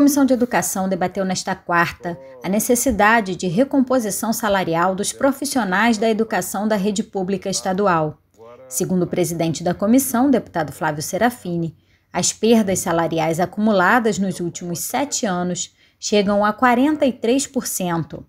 Comissão de Educação debateu nesta quarta a necessidade de recomposição salarial dos profissionais da educação da rede pública estadual. Segundo o presidente da comissão, deputado Flávio Serafini, as perdas salariais acumuladas nos últimos sete anos chegam a 43%.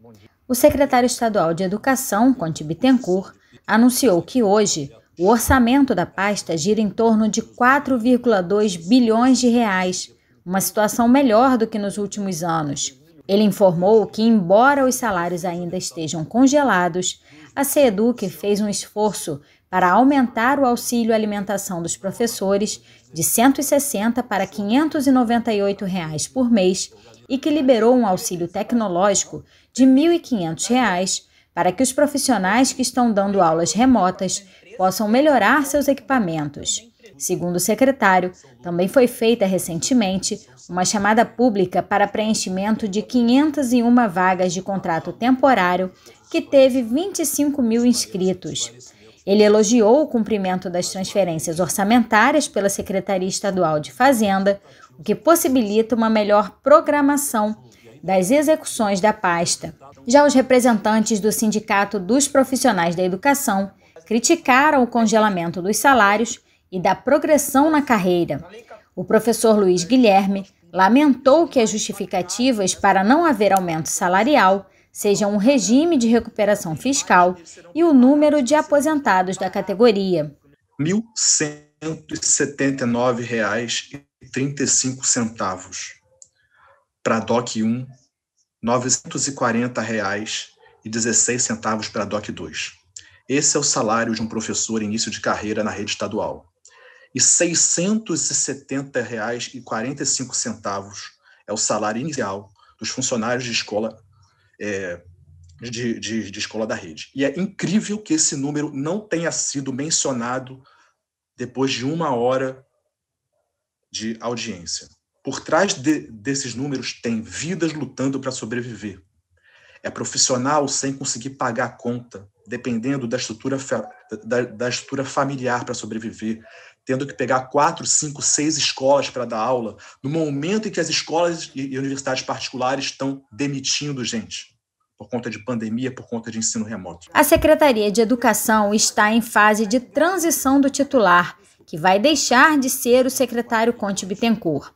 O secretário estadual de Educação, Conte Bittencourt, anunciou que hoje o orçamento da pasta gira em torno de 4,2 bilhões de reais uma situação melhor do que nos últimos anos. Ele informou que, embora os salários ainda estejam congelados, a CEDUC fez um esforço para aumentar o auxílio alimentação dos professores de 160 para 598 reais por mês e que liberou um auxílio tecnológico de 1.500 reais para que os profissionais que estão dando aulas remotas possam melhorar seus equipamentos. Segundo o secretário, também foi feita recentemente uma chamada pública para preenchimento de 501 vagas de contrato temporário, que teve 25 mil inscritos. Ele elogiou o cumprimento das transferências orçamentárias pela Secretaria Estadual de Fazenda, o que possibilita uma melhor programação das execuções da pasta. Já os representantes do Sindicato dos Profissionais da Educação criticaram o congelamento dos salários e da progressão na carreira. O professor Luiz Guilherme lamentou que as justificativas para não haver aumento salarial sejam o regime de recuperação fiscal e o número de aposentados da categoria. R$ 1.179,35 para a DOC 1, R$ 940,16 para a DOC 2. Esse é o salário de um professor início de carreira na rede estadual e R$ 670,45 é o salário inicial dos funcionários de escola é, de, de, de, escola da rede. E é incrível que esse número não tenha sido mencionado depois de uma hora de audiência. Por trás de, desses números tem vidas lutando para sobreviver. É profissional sem conseguir pagar a conta, dependendo da estrutura, da, da estrutura familiar para sobreviver tendo que pegar quatro, cinco, seis escolas para dar aula, no momento em que as escolas e universidades particulares estão demitindo gente por conta de pandemia, por conta de ensino remoto. A Secretaria de Educação está em fase de transição do titular, que vai deixar de ser o secretário Conte Bittencourt.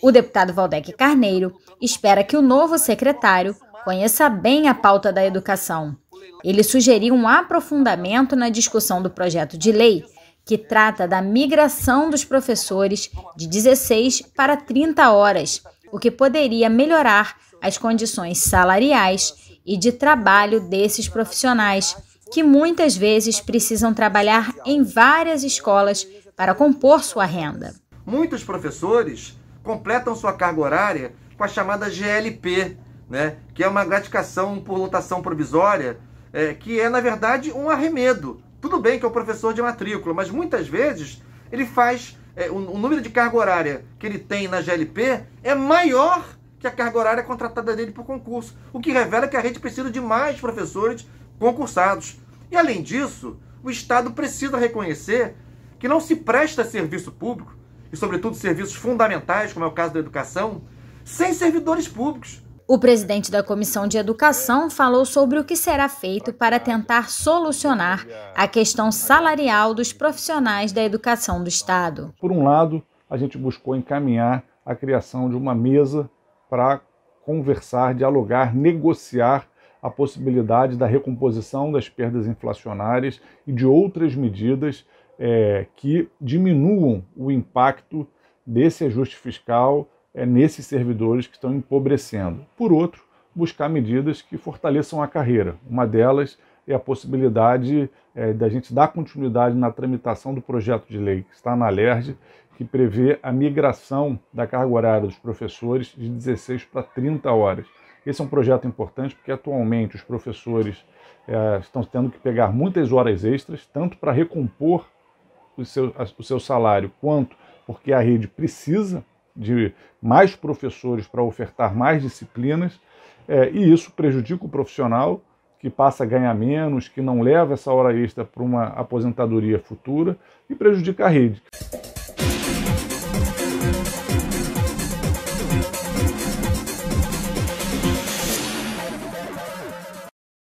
O deputado Valdec Carneiro espera que o novo secretário conheça bem a pauta da educação. Ele sugeriu um aprofundamento na discussão do projeto de lei que trata da migração dos professores de 16 para 30 horas, o que poderia melhorar as condições salariais e de trabalho desses profissionais, que muitas vezes precisam trabalhar em várias escolas para compor sua renda. Muitos professores completam sua carga horária com a chamada GLP, né? que é uma gratificação por lotação provisória, é, que é, na verdade, um arremedo tudo bem que é o professor de matrícula, mas muitas vezes ele faz. É, o, o número de carga horária que ele tem na GLP é maior que a carga horária contratada dele por concurso. O que revela que a rede precisa de mais professores concursados. E além disso, o Estado precisa reconhecer que não se presta serviço público, e sobretudo serviços fundamentais, como é o caso da educação, sem servidores públicos. O presidente da Comissão de Educação falou sobre o que será feito para tentar solucionar a questão salarial dos profissionais da educação do Estado. Por um lado, a gente buscou encaminhar a criação de uma mesa para conversar, dialogar, negociar a possibilidade da recomposição das perdas inflacionárias e de outras medidas é, que diminuam o impacto desse ajuste fiscal é, nesses servidores que estão empobrecendo. Por outro, buscar medidas que fortaleçam a carreira. Uma delas é a possibilidade é, da gente dar continuidade na tramitação do projeto de lei que está na LERJ, que prevê a migração da carga horária dos professores de 16 para 30 horas. Esse é um projeto importante porque atualmente os professores é, estão tendo que pegar muitas horas extras, tanto para recompor o seu, o seu salário, quanto porque a rede precisa de mais professores para ofertar mais disciplinas, é, e isso prejudica o profissional, que passa a ganhar menos, que não leva essa hora extra para uma aposentadoria futura, e prejudica a rede.